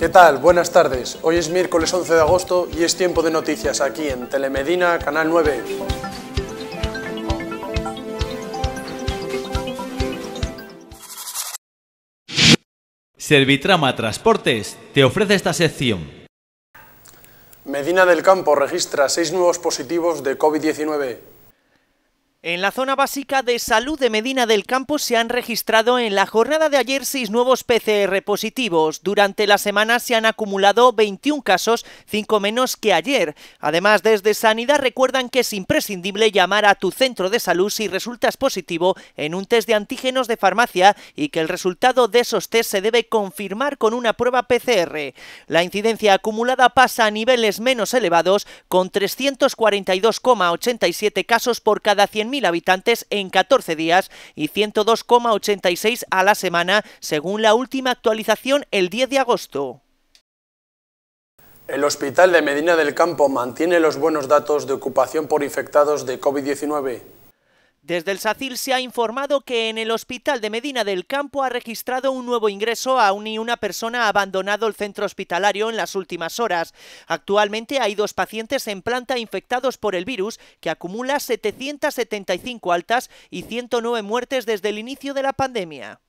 ¿Qué tal? Buenas tardes. Hoy es miércoles 11 de agosto y es tiempo de noticias aquí en Telemedina, Canal 9. Servitrama Transportes te ofrece esta sección. Medina del Campo registra seis nuevos positivos de COVID-19. En la zona básica de salud de Medina del Campo se han registrado en la jornada de ayer seis nuevos PCR positivos. Durante la semana se han acumulado 21 casos, 5 menos que ayer. Además, desde Sanidad recuerdan que es imprescindible llamar a tu centro de salud si resultas positivo en un test de antígenos de farmacia y que el resultado de esos test se debe confirmar con una prueba PCR. La incidencia acumulada pasa a niveles menos elevados, con 342,87 casos por cada 100 mil habitantes en 14 días y 102,86 a la semana, según la última actualización el 10 de agosto. El Hospital de Medina del Campo mantiene los buenos datos de ocupación por infectados de COVID-19. Desde el SACIL se ha informado que en el hospital de Medina del Campo ha registrado un nuevo ingreso, aún y una persona ha abandonado el centro hospitalario en las últimas horas. Actualmente hay dos pacientes en planta infectados por el virus, que acumula 775 altas y 109 muertes desde el inicio de la pandemia.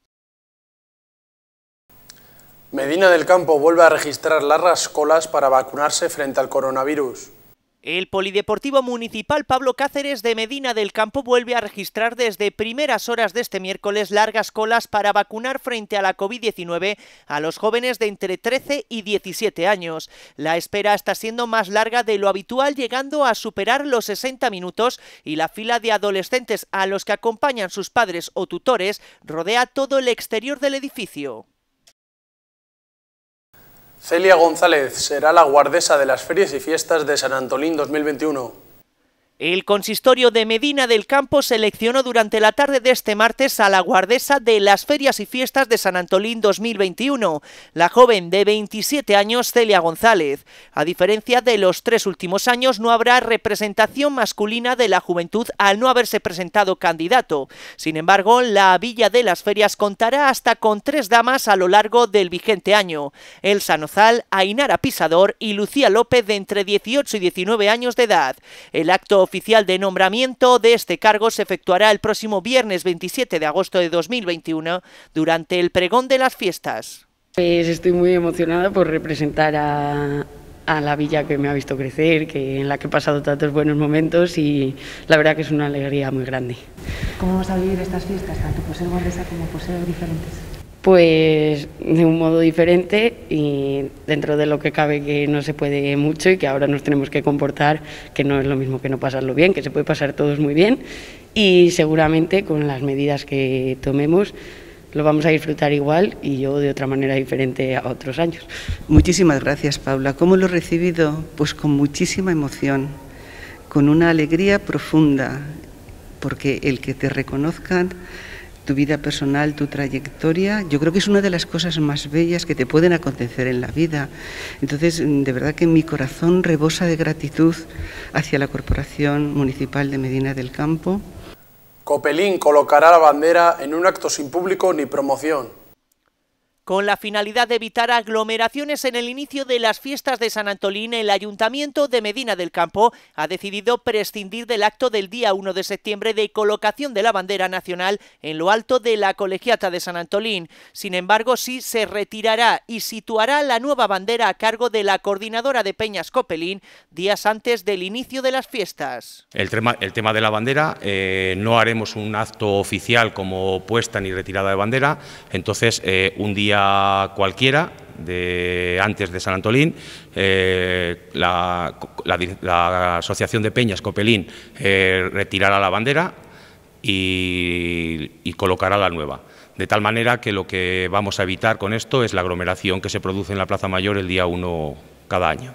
Medina del Campo vuelve a registrar largas colas para vacunarse frente al coronavirus. El Polideportivo Municipal Pablo Cáceres de Medina del Campo vuelve a registrar desde primeras horas de este miércoles largas colas para vacunar frente a la COVID-19 a los jóvenes de entre 13 y 17 años. La espera está siendo más larga de lo habitual, llegando a superar los 60 minutos y la fila de adolescentes a los que acompañan sus padres o tutores rodea todo el exterior del edificio. Celia González será la guardesa de las ferias y fiestas de San Antolín 2021. El consistorio de Medina del Campo seleccionó durante la tarde de este martes a la guardesa de las Ferias y Fiestas de San Antolín 2021, la joven de 27 años Celia González. A diferencia de los tres últimos años, no habrá representación masculina de la juventud al no haberse presentado candidato. Sin embargo, la Villa de las Ferias contará hasta con tres damas a lo largo del vigente año. El sanozal Ainara Pisador y Lucía López de entre 18 y 19 años de edad. El acto oficial de nombramiento de este cargo se efectuará el próximo viernes 27 de agosto de 2021 durante el pregón de las fiestas. Pues estoy muy emocionada por representar a, la villa que me ha visto crecer, que en la que he pasado tantos buenos momentos y la verdad que es una alegría muy grande. ¿Cómo vamos a vivir estas fiestas, tanto por ser como por ser diferentes? pues de un modo diferente y dentro de lo que cabe que no se puede mucho y que ahora nos tenemos que comportar, que no es lo mismo que no pasarlo bien, que se puede pasar todos muy bien y seguramente con las medidas que tomemos lo vamos a disfrutar igual y yo de otra manera diferente a otros años. Muchísimas gracias Paula. ¿Cómo lo he recibido? Pues con muchísima emoción, con una alegría profunda, porque el que te reconozcan tu vida personal, tu trayectoria, yo creo que es una de las cosas más bellas que te pueden acontecer en la vida. Entonces, mm, de verdad que mi corazón rebosa de gratitud hacia la Corporación Municipal de Medina del Campo. Copelín colocará la bandera en un acto sin público ni promoción. Con la finalidad de evitar aglomeraciones en el inicio de las fiestas de San Antolín, el Ayuntamiento de Medina del Campo ha decidido prescindir del acto del día 1 de septiembre de colocación de la bandera nacional en lo alto de la colegiata de San Antolín. Sin embargo, sí se retirará y situará la nueva bandera a cargo de la coordinadora de Peñas Copelín días antes del inicio de las fiestas. El tema, de la bandera, eh, no haremos un acto oficial como puesta ni retirada de bandera, entonces eh, un día cualquiera, de, antes de San Antolín, eh, la, Asociación de Peñas Copelín eh, retirará la bandera y, y colocará la nueva. De tal manera que lo que vamos a evitar con esto es la aglomeración que se produce en la Plaza Mayor el día 1 cada año.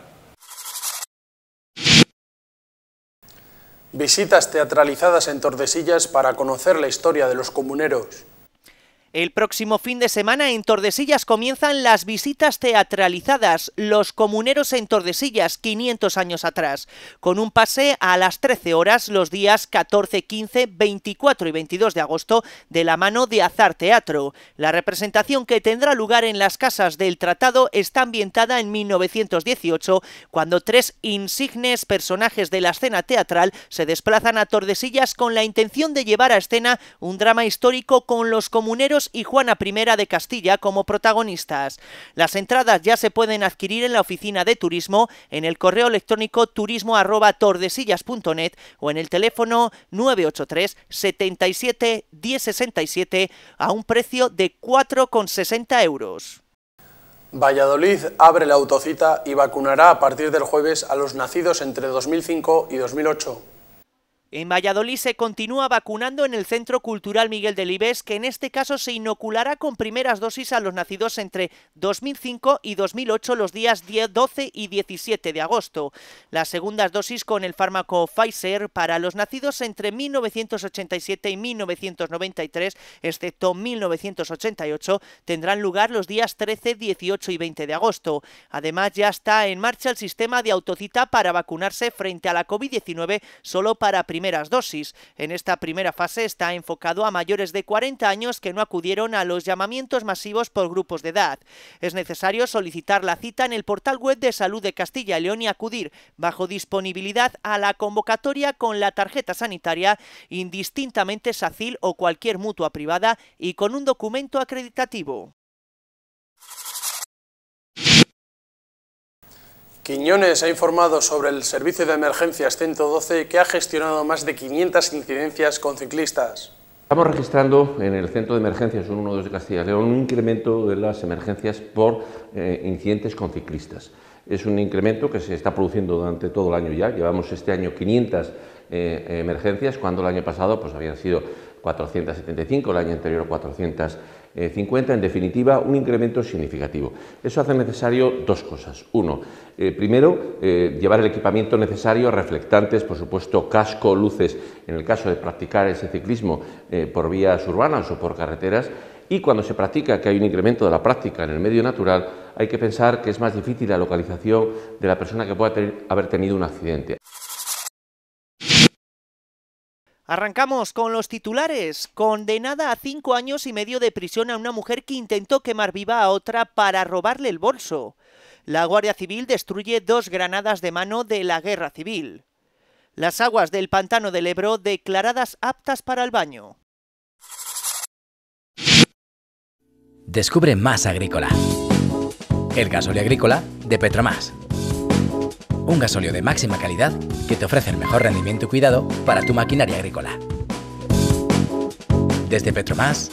Visitas teatralizadas en Tordesillas para conocer la historia de los comuneros. El próximo fin de semana en Tordesillas comienzan las visitas teatralizadas Los comuneros en Tordesillas 500 años atrás, con un pase a las 13 horas los días 14, 15, 24 y 22 de agosto de la mano de Azar Teatro. La representación que tendrá lugar en las casas del tratado está ambientada en 1918, cuando tres insignes personajes de la escena teatral se desplazan a Tordesillas con la intención de llevar a escena un drama histórico con los comuneros y Juana I de Castilla como protagonistas. Las entradas ya se pueden adquirir en la oficina de turismo, en el correo electrónico turismo.tordesillas.net o en el teléfono 983 77 1067 a un precio de 4,60 euros. Valladolid abre la autocita y vacunará a partir del jueves a los nacidos entre 2005 y 2008. En Valladolid se continúa vacunando en el Centro Cultural Miguel de que en este caso se inoculará con primeras dosis a los nacidos entre 2005 y 2008 los días 10, 12 y 17 de agosto. Las segundas dosis con el fármaco Pfizer para los nacidos entre 1987 y 1993, excepto 1988, tendrán lugar los días 13, 18 y 20 de agosto. Además, ya está en marcha el sistema de autocita para vacunarse frente a la COVID-19 solo para primeras dosis. En esta primera fase está enfocado a mayores de 40 años que no acudieron a los llamamientos masivos por grupos de edad. Es necesario solicitar la cita en el portal web de Salud de Castilla y León y acudir bajo disponibilidad a la convocatoria con la tarjeta sanitaria indistintamente SACIL o cualquier mutua privada y con un documento acreditativo. Quiñones ha informado sobre el servicio de emergencias 112 que ha gestionado más de 500 incidencias con ciclistas. Estamos registrando en el Centro de Emergencias 112 de Castilla y León un incremento de las emergencias por eh, incidentes con ciclistas. Es un incremento que se está produciendo durante todo el año ya. Llevamos este año 500 eh, emergencias, cuando el año pasado pues, habían sido 475, el año anterior 400 50, eh, en definitiva, un incremento significativo. Eso hace necesario dos cosas. Uno, eh, primero, eh, llevar el equipamiento necesario, reflectantes, por supuesto, casco, luces, en el caso de practicar ese ciclismo por vías urbanas o por carreteras. Y cuando se practica, que hay un incremento de la práctica en el medio natural, hay que pensar que es más difícil la localización de la persona que pueda haber tenido un accidente. Arrancamos con los titulares. Condenada a cinco años y medio de prisión a una mujer que intentó quemar viva a otra para robarle el bolso. La Guardia Civil destruye dos granadas de mano de la Guerra Civil. Las aguas del pantano del Ebro declaradas aptas para el baño. Descubre más agrícola. El gasóleo agrícola de Petromás un gasóleo de máxima calidad que te ofrece el mejor rendimiento y cuidado para tu maquinaria agrícola. Desde Petromás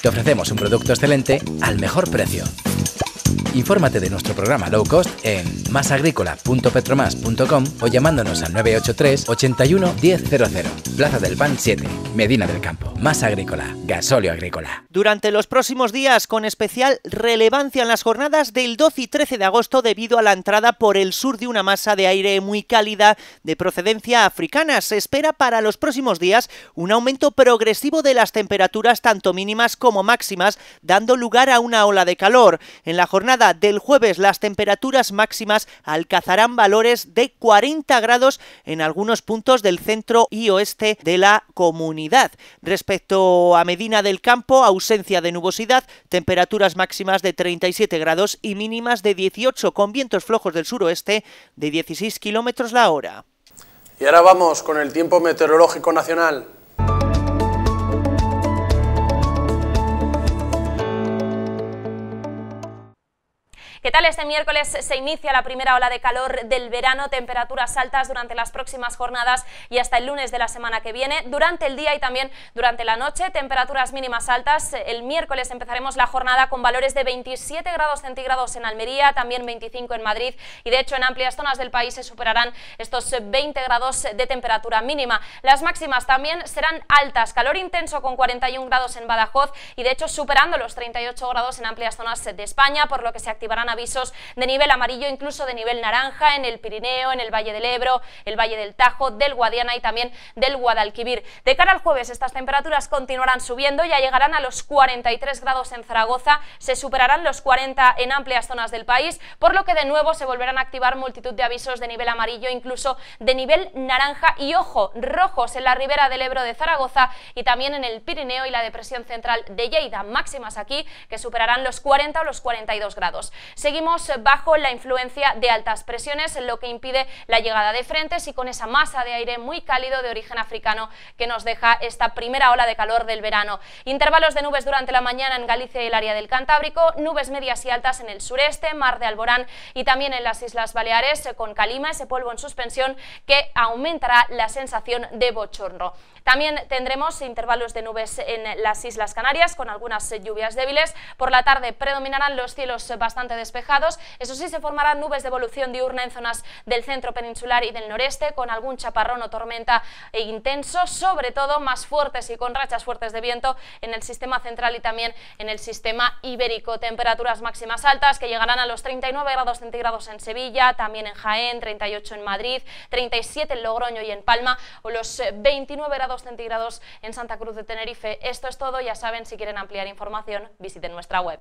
te ofrecemos un producto excelente al mejor precio. Infórmate de nuestro programa low cost en masagrícola.petromas.com o llamándonos al 983 81 100. Plaza del Pan 7, Medina del Campo. Más Agrícola, gasóleo agrícola. Durante los próximos días, con especial relevancia en las jornadas del 12 y 13 de agosto debido a la entrada por el sur de una masa de aire muy cálida de procedencia africana. Se espera para los próximos días un aumento progresivo de las temperaturas tanto mínimas como máximas, dando lugar a una ola de calor. En la jornada del jueves las temperaturas máximas alcanzarán valores de 40 grados en algunos puntos del centro y oeste de la comunidad. Respecto a Medina del Campo, ausencia de nubosidad, temperaturas máximas de 37 grados y mínimas de 18 con vientos flojos del suroeste de 16 kilómetros la hora. Y ahora vamos con el tiempo meteorológico nacional. tal? Este miércoles se inicia la primera ola de calor del verano, temperaturas altas durante las próximas jornadas y hasta el lunes de la semana que viene. Durante el día y también durante la noche, temperaturas mínimas altas. El miércoles empezaremos la jornada con valores de 27 grados centígrados en Almería, también 25 en Madrid y de hecho en amplias zonas del país se superarán estos 20 grados de temperatura mínima. Las máximas también serán altas, calor intenso con 41 grados en Badajoz y de hecho superando los 38 grados en amplias zonas de España, por lo que se activarán avisos de nivel amarillo, incluso de nivel naranja en el Pirineo, en el Valle del Ebro, el Valle del Tajo, del Guadiana y también del Guadalquivir. De cara al jueves estas temperaturas continuarán subiendo, ya llegarán a los 43 grados en Zaragoza, se superarán los 40 en amplias zonas del país, por lo que de nuevo se volverán a activar multitud de avisos de nivel amarillo, incluso de nivel naranja y ojo, rojos en la ribera del Ebro de Zaragoza y también en el Pirineo y la depresión central de Lleida, máximas aquí que superarán los 40 o los 42 grados. Seguimos bajo la influencia de altas presiones, lo que impide la llegada de frentes y con esa masa de aire muy cálido de origen africano que nos deja esta primera ola de calor del verano. Intervalos de nubes durante la mañana en Galicia y el área del Cantábrico, nubes medias y altas en el sureste, mar de Alborán y también en las Islas Baleares eh, con calima, ese polvo en suspensión que aumentará la sensación de bochorno. También tendremos intervalos de nubes en las Islas Canarias con algunas lluvias débiles. Por la tarde predominarán los cielos bastante despejados eso sí, se formarán nubes de evolución diurna en zonas del centro peninsular y del noreste, con algún chaparrón o tormenta e intenso, sobre todo más fuertes y con rachas fuertes de viento en el sistema central y también en el sistema ibérico. Temperaturas máximas altas que llegarán a los 39 grados centígrados en Sevilla, también en Jaén, 38 en Madrid, 37 en Logroño y en Palma, o los 29 eh, grados centígrados en Santa Cruz de Tenerife. Esto es todo, ya saben, si quieren ampliar información, visiten nuestra web.